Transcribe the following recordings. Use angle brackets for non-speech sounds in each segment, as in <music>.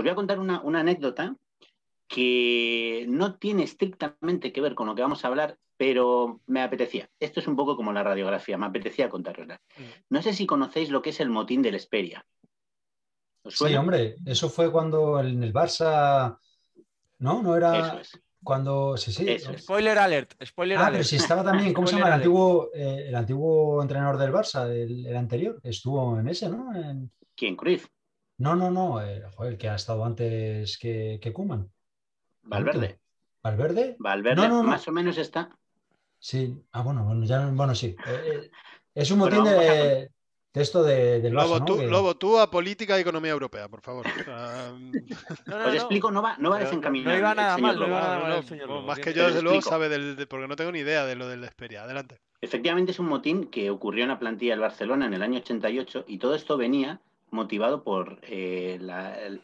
Os voy a contar una, anécdota que no tiene estrictamente que ver con lo que vamos a hablar, pero me apetecía. Esto es un poco como la radiografía, me apetecía contarosla. Mm. No sé si conocéis lo que es el motín del Esperia. Sí, hombre, eso fue cuando en el Barça, ¿no? No era cuando sí, sí. Spoiler alert, spoiler ah, alert. Pero si estaba también, ¿cómo se llama? El antiguo, eh, el antiguo entrenador del Barça, el, anterior, estuvo en ese, ¿no? En... ¿Quién, cruz no, no, no, eh, el que ha estado antes que, que Kuman. Valverde. ¿Valverde? Valverde, no, no, más o menos está. Sí, ah, bueno, bueno, ya, bueno sí. Eh, eh, es un motín de, de, esto de, Lobo, tú, Lobo, tú a política y economía europea, por favor. <laughs> Os explico, no va, no va No iba nada mal, no nada mal Lobo. Más que yo, desde luego, sabe del, porque no tengo ni idea de lo del Desperia. Adelante. Efectivamente, es un motín que ocurrió en la plantilla del Barcelona en el año 88 y todo esto venía motivado por eh,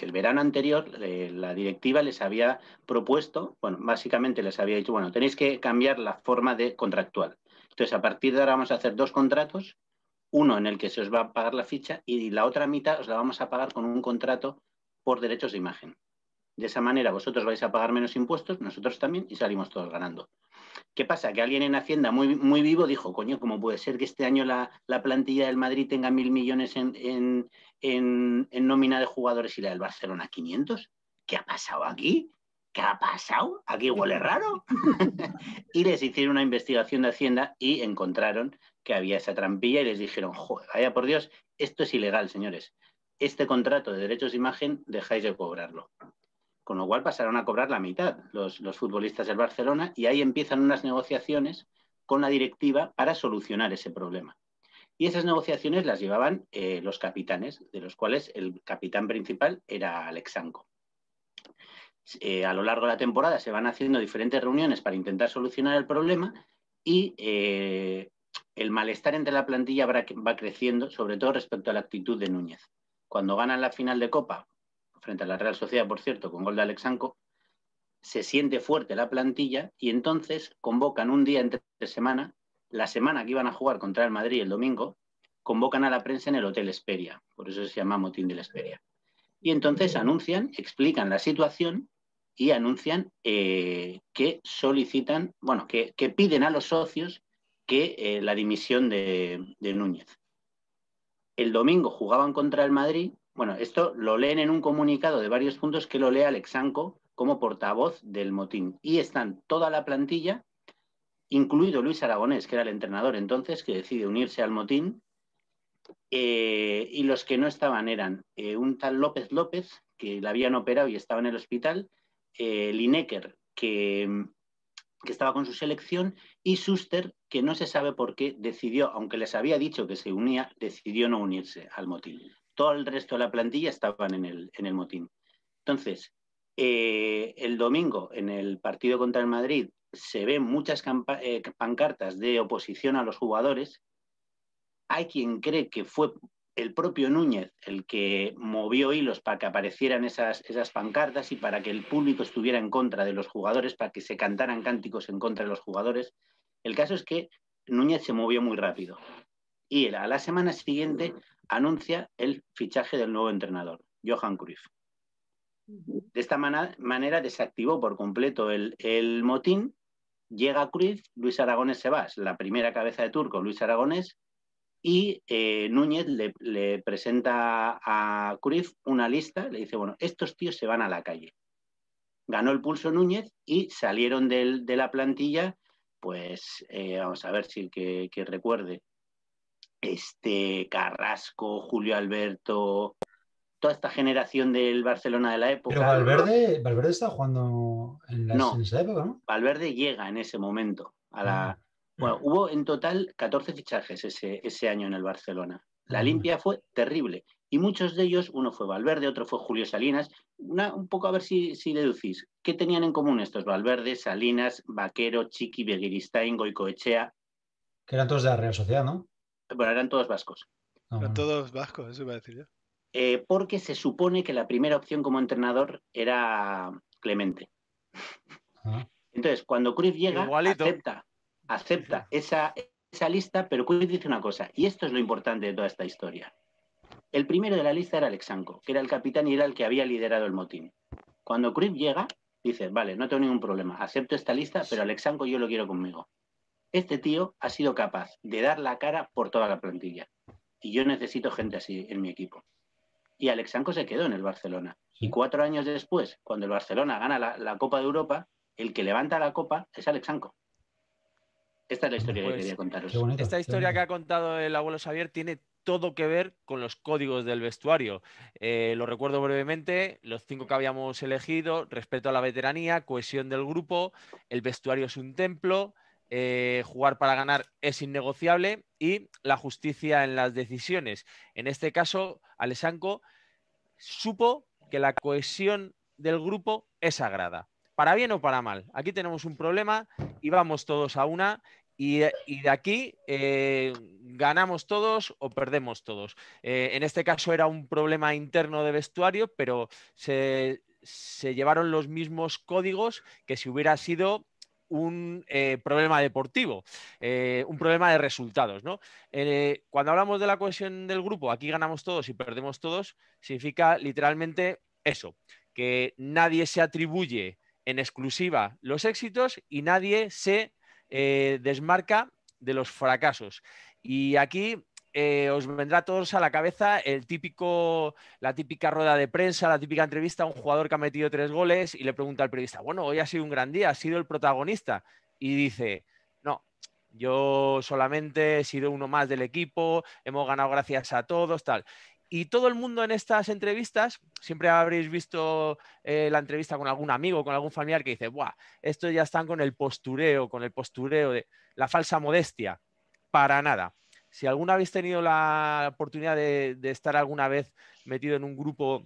el, verano anterior, eh, la directiva les había propuesto, bueno, básicamente les había dicho, bueno, tenéis que cambiar la forma de contractual. Entonces, a partir de ahora vamos a hacer dos contratos, uno en el que se os va a pagar la ficha y la otra mitad os la vamos a pagar con un contrato por derechos de imagen. De esa manera vosotros vais a pagar menos impuestos, nosotros también, y salimos todos ganando. ¿Qué pasa? Que alguien en Hacienda muy, muy vivo dijo, coño, ¿cómo puede ser que este año la, plantilla del Madrid tenga mil millones en, en, nómina de jugadores y la del Barcelona 500? ¿Qué ha pasado aquí? ¿Qué ha pasado? Aquí huele <laughs> raro. <laughs> y les hicieron una investigación de Hacienda y encontraron que había esa trampilla y les dijeron, joder, vaya por Dios, esto es ilegal, señores. Este contrato de derechos de imagen dejáis de cobrarlo con lo cual pasaron a cobrar la mitad los, futbolistas del Barcelona y ahí empiezan unas negociaciones con la directiva para solucionar ese problema. Y esas negociaciones las llevaban eh, los capitanes, de los cuales el capitán principal era Alexanco. Eh, a lo largo de la temporada se van haciendo diferentes reuniones para intentar solucionar el problema y eh, el malestar entre la plantilla va creciendo, sobre todo respecto a la actitud de Núñez. Cuando ganan la final de Copa frente a la Real Sociedad, por cierto, con gol de Alexanco, se siente fuerte la plantilla y entonces convocan un día entre semana, la semana que iban a jugar contra el Madrid el domingo, convocan a la prensa en el Hotel Esperia, por eso se llama Motín de la Esperia. Y entonces anuncian, explican la situación y anuncian eh, que solicitan, bueno, que, piden a los socios que eh, la dimisión de Núñez. El domingo jugaban contra el Madrid bueno, esto lo leen en un comunicado de varios puntos que lo lee Alexanco como portavoz del motín. Y están toda la plantilla, incluido Luis Aragonés, que era el entrenador entonces, que decide unirse al motín. Eh, y los que no estaban eran eh, un tal López López, que la habían operado y estaba en el hospital, eh, Lineker, que, que estaba con su selección, y Suster, que no se sabe por qué decidió, aunque les había dicho que se unía, decidió no unirse al motín todo el resto de la plantilla estaban en el, en el motín. Entonces, eh, el domingo en el partido contra el Madrid se ven muchas eh, pancartas de oposición a los jugadores. Hay quien cree que fue el propio Núñez el que movió hilos para que aparecieran esas, esas pancartas y para que el público estuviera en contra de los jugadores, para que se cantaran cánticos en contra de los jugadores. El caso es que Núñez se movió muy rápido. Y a la semana siguiente anuncia el fichaje del nuevo entrenador, Johan Cruyff. De esta manera desactivó por completo el, motín, llega Cruyff, Luis Aragones se va, es la primera cabeza de turco, Luis Aragonés, y eh, Núñez le, presenta a Cruyff una lista, le dice, bueno, estos tíos se van a la calle. Ganó el pulso Núñez y salieron del, de la plantilla, pues eh, vamos a ver si el que recuerde, este, Carrasco, Julio Alberto, toda esta generación del Barcelona de la época. Pero Valverde, Valverde está jugando en, esa época, ¿no? Valverde llega en ese momento. A la... Ah. bueno, hubo en total 14 fichajes ese, ese año en el Barcelona. La ah. limpia fue terrible. Y muchos de ellos, uno fue Valverde, otro fue Julio Salinas. un poco a ver si, si deducís. ¿Qué tenían en común estos? Valverde, Salinas, Vaquero, Chiqui, Beguiristain, Goicoechea. Que eran todos de la Real Sociedad, ¿no? bueno, eran todos vascos. Eran todos vascos, eso iba a decir yo. Eh, porque se supone que la primera opción como entrenador era Clemente. Entonces, cuando Cruz llega, acepta, acepta esa, esa lista, pero Cruz dice una cosa, y esto es lo importante de toda esta historia. El primero de la lista era Alexanco, que era el capitán y era el que había liderado el motín. Cuando Cruz llega, dice, vale, no tengo ningún problema, acepto esta lista, pero Alexanco yo lo quiero conmigo. Este tío ha sido capaz de dar la cara por toda la plantilla. Y yo necesito gente así en mi equipo. Y Alexanco se quedó en el Barcelona. Y cuatro años después, cuando el Barcelona gana la, Copa de Europa, el que levanta la copa es Alexanco. Esta es la historia que pues, quería contaros. Esta historia que ha contado el abuelo Xavier tiene todo que ver con los códigos del vestuario. Eh, lo recuerdo brevemente, los cinco que habíamos elegido, respeto a la veteranía, cohesión del grupo, el vestuario es un templo, eh, jugar para ganar es innegociable y la justicia en las decisiones. En este caso, Alessanco supo que la cohesión del grupo es sagrada, para bien o para mal. Aquí tenemos un problema y vamos todos a una y, de aquí eh, ganamos todos o perdemos todos. Eh, en este caso era un problema interno de vestuario, pero se llevaron los mismos códigos que si hubiera sido un eh, problema deportivo, eh, un mm. problema de resultados. Eh, cuando hablamos de la cohesión del grupo, aquí ganamos todos y perdemos todos, significa literalmente eso, que nadie se atribuye en exclusiva los éxitos y nadie se desmarca de los fracasos. Y aquí eh, os vendrá a todos a la cabeza el típico, la típica rueda de prensa, la típica entrevista a un jugador que ha metido tres goles y le pregunta al periodista, bueno, hoy ha sido un gran día, ha sido el protagonista. Y dice, no, yo solamente he sido uno más del equipo, hemos ganado gracias a todos, tal. Y todo el mundo en estas entrevistas, siempre habréis visto eh, la entrevista con algún amigo, con algún familiar que dice, ¡buah! Estos ya están con el postureo, con el postureo de la falsa modestia. Para nada si alguna habéis tenido la oportunidad de, estar alguna vez metido en un grupo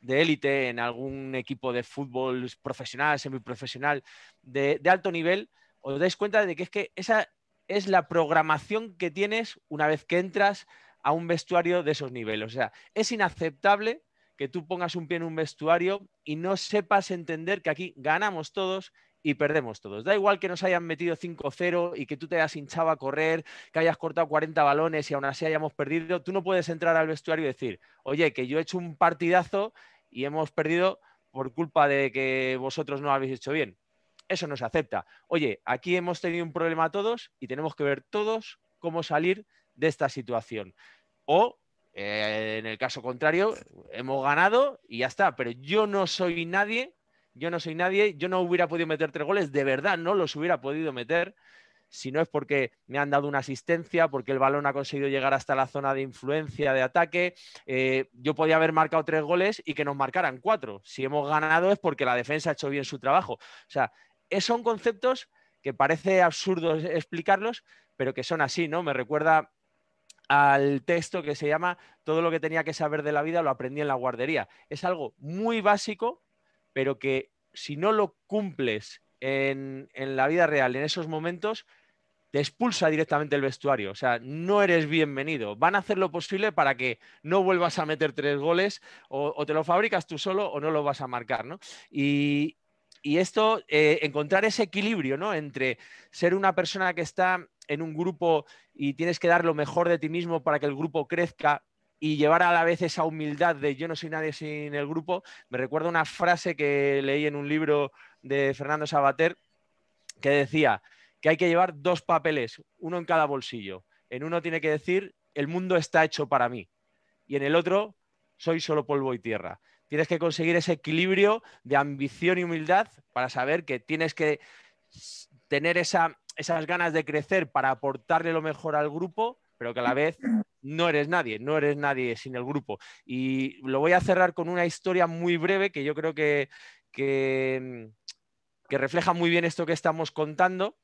de élite, en algún equipo de fútbol profesional, semiprofesional, de, alto nivel, os dais cuenta de que es que esa es la programación que tienes una vez que entras a un vestuario de esos niveles. O sea, es inaceptable que tú pongas un pie en un vestuario y no sepas entender que aquí ganamos todos y perdemos todos. Da igual que nos hayan metido 5-0 y que tú te hayas hinchado a correr, que hayas cortado 40 balones y aún así hayamos perdido, tú no puedes entrar al vestuario y decir, oye, que yo he hecho un partidazo y hemos perdido por culpa de que vosotros no habéis hecho bien. Eso no se acepta. Oye, aquí hemos tenido un problema todos y tenemos que ver todos cómo salir de esta situación. O eh, en el caso contrario, hemos ganado y ya está, pero yo no soy nadie yo no soy nadie, yo no hubiera podido meter tres goles, de verdad no los hubiera podido meter si no es porque me han dado una asistencia, porque el balón ha conseguido llegar hasta la zona de influencia de ataque. Eh, yo podía haber marcado tres goles y que nos marcaran cuatro. Si hemos ganado es porque la defensa ha hecho bien su trabajo. O sea, son conceptos que parece absurdo explicarlos, pero que son así, ¿no? Me recuerda al texto que se llama Todo lo que tenía que saber de la vida lo aprendí en la guardería. Es algo muy básico, pero que si no lo cumples en, la vida real, en esos momentos, te expulsa directamente el vestuario. O sea, no eres bienvenido. Van a hacer lo posible para que no vuelvas a meter tres goles o, te lo fabricas tú solo o no lo vas a marcar, Y, esto, eh, encontrar ese equilibrio, ¿no? Entre ser una persona que está en un grupo y tienes que dar lo mejor de ti mismo para que el grupo crezca, y llevar a la vez esa humildad de yo no soy nadie sin el grupo. Me recuerdo una frase que leí en un libro de Fernando Sabater que decía que hay que llevar dos papeles, uno en cada bolsillo. En uno tiene que decir, el mundo está hecho para mí. Y en el otro, soy solo polvo y tierra. Tienes que conseguir ese equilibrio de ambición y humildad para saber que tienes que tener esa, esas ganas de crecer para aportarle lo mejor al grupo, pero que a la vez no eres nadie, no eres nadie sin el grupo. Y lo voy a cerrar con una historia muy breve que yo creo que, que, refleja muy bien esto que estamos contando,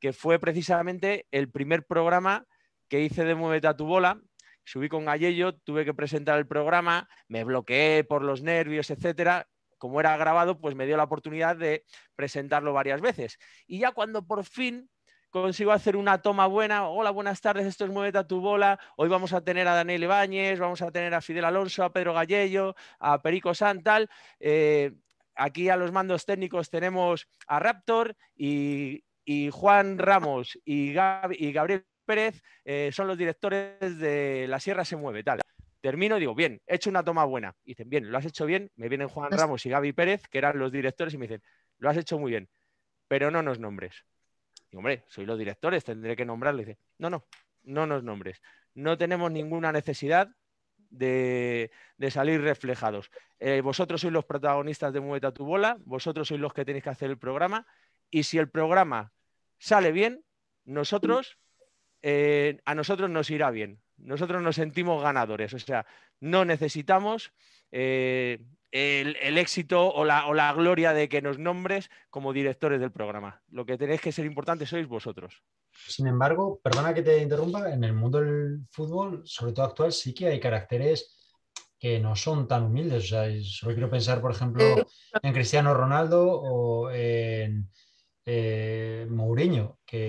que fue precisamente el primer programa que hice de Muévete a tu bola, subí con Gallello, tuve que presentar el programa, me bloqueé por los nervios, etcétera. Como era grabado, pues me dio la oportunidad de presentarlo varias veces. Y ya cuando por fin consigo hacer una toma buena, hola, buenas tardes, esto es Muévete a tu bola, hoy vamos a tener a Daniel Ibáñez, vamos a tener a Fidel Alonso, a Pedro Gallello, a Perico Santal, eh, aquí a los mandos técnicos tenemos a Raptor y, Juan Ramos y, y Gabriel Pérez, eh, son los directores de La Sierra se mueve, tal. Termino y digo, bien, he hecho una toma buena. Y dicen, bien, lo has hecho bien. Me vienen Juan pues Ramos y Gaby Pérez, que eran los directores, y me dicen, lo has hecho muy bien, pero no nos nombres. Y hombre, soy los directores, tendré que nombrarle no, no, no nos nombres. No tenemos ninguna necesidad de, salir reflejados. Eh, vosotros sois los protagonistas de Mueta tu bola, vosotros sois los que tenéis que hacer el programa. Y si el programa sale bien, nosotros, eh, a nosotros nos irá bien. Nosotros nos sentimos ganadores. O sea, no necesitamos eh, el, éxito o la, o la gloria de que nos nombres como directores del programa. Lo que tenéis que ser importante sois vosotros. Sin embargo, perdona que te interrumpa, en el mundo del fútbol, sobre todo actual, sí que hay caracteres que no son tan humildes. O sea, solo quiero pensar, por ejemplo, en Cristiano Ronaldo o en eh, Mourinho. Que...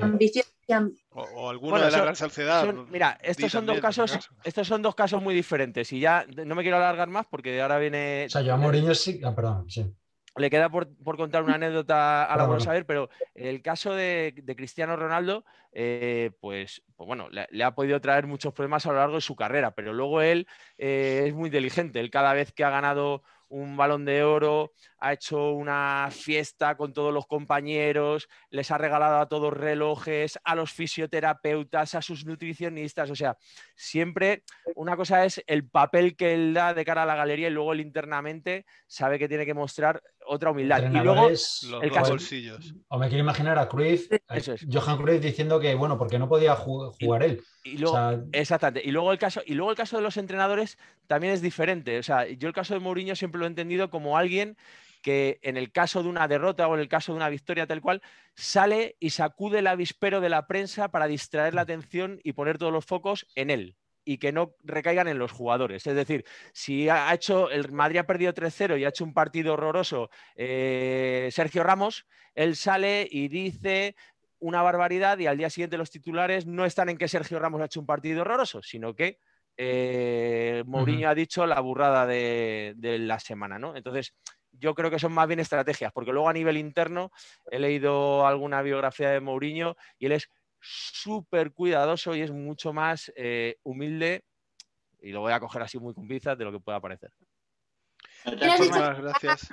O, alguna de la mira, estos son, dos casos, estos son dos casos muy diferentes y ya no me quiero alargar más porque ahora viene... O sea, yo a Mourinho sí... Ah, perdón, sí. Le queda por, contar una anécdota a la a saber, pero el caso de, Cristiano Ronaldo, eh, pues, pues, bueno, le, ha podido traer muchos problemas a lo largo de su carrera, pero luego él eh, es muy inteligente. Él cada vez que ha ganado un balón de oro, ha hecho una fiesta con todos los compañeros, les ha regalado a todos relojes, a los fisioterapeutas, a sus nutricionistas, o sea, siempre una cosa es el papel que él da de cara a la galería y luego él internamente sabe que tiene que mostrar otra humildad. Y luego los bolsillos. O me quiero imaginar a Cruz Johan Cruz diciendo que bueno, porque no podía jugar él. Y Exactamente. Y luego el caso, y luego el caso de los entrenadores también es diferente. O sea, yo el caso de Mourinho siempre lo he entendido como alguien que en el caso de una derrota o en el caso de una victoria tal cual, sale y sacude el avispero de la prensa para distraer la mm. atención y poner todos los focos en él y que no recaigan en los jugadores. Es decir, si ha hecho, el Madrid ha perdido 3-0 y ha hecho un partido horroroso eh, Sergio Ramos, él sale y dice una barbaridad y al día siguiente los titulares no están en que Sergio Ramos ha hecho un partido horroroso, sino que eh, Mourinho ha dicho la burrada de, la semana, ¿no? Entonces, yo creo que son más bien estrategias, porque luego a nivel interno he leído alguna biografía de Mourinho y él es súper cuidadoso y es mucho más eh, humilde, y lo voy a coger así muy con pizza de lo que pueda parecer. Muchas gracias.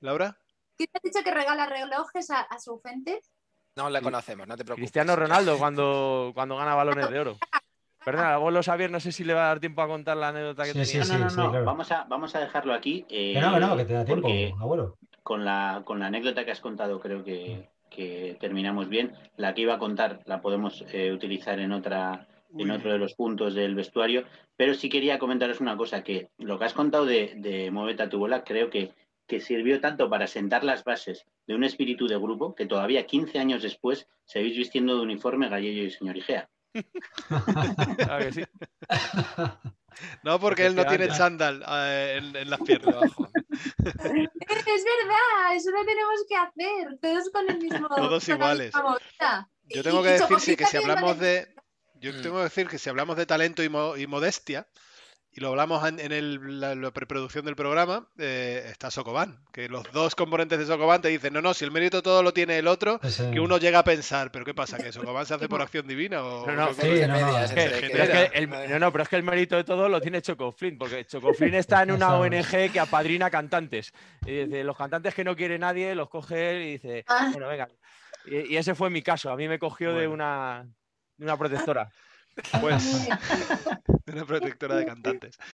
¿Laura? ¿Quién te has dicho que regala relojes a, su gente? No la conocemos, no te preocupes. Cristiano Ronaldo cuando, cuando gana balones de oro. Perdona, vos ah. lo no sé si le va a dar tiempo a contar la anécdota que tenía. no, no, no, vamos, a, vamos a dejarlo aquí. Eh, no, no, que te da tiempo, abuelo. Con la, con la anécdota que has contado, creo que, que terminamos bien. La que iba a contar la podemos eh, utilizar en otra en otro de los puntos del vestuario, pero sí quería comentaros una cosa, que lo que has contado de, de Moveta tu bola creo que, que sirvió tanto para sentar las bases de un espíritu de grupo que todavía 15 años después seguís vistiendo de uniforme gallego y señorigea. No, porque él no tiene chándal eh, en, las piernas. Es verdad, eso lo tenemos que hacer, todos con el mismo. Todos iguales. Yo tengo que decir sí, que si hablamos de, yo mm. tengo que decir que si hablamos de talento y modestia, y lo hablamos en, la, preproducción del programa, eh, está Socoban, que los dos componentes de Socoban te dicen, no, no, si el mérito todo lo tiene el otro, que uno llega a pensar, pero ¿qué pasa? ¿Que Socoban se hace <laughs> por acción divina? No, no, no, no, no, pero es que el mérito de todo lo tiene Chocoflin, porque Chocoflin está en <laughs> una ONG que apadrina cantantes. Y dice, los cantantes que no quiere nadie los coge él y dice, ah. bueno, venga. Y, ese fue mi caso, a mí me cogió de, una, de una protectora. Pues, <laughs> una protectora de cantantes.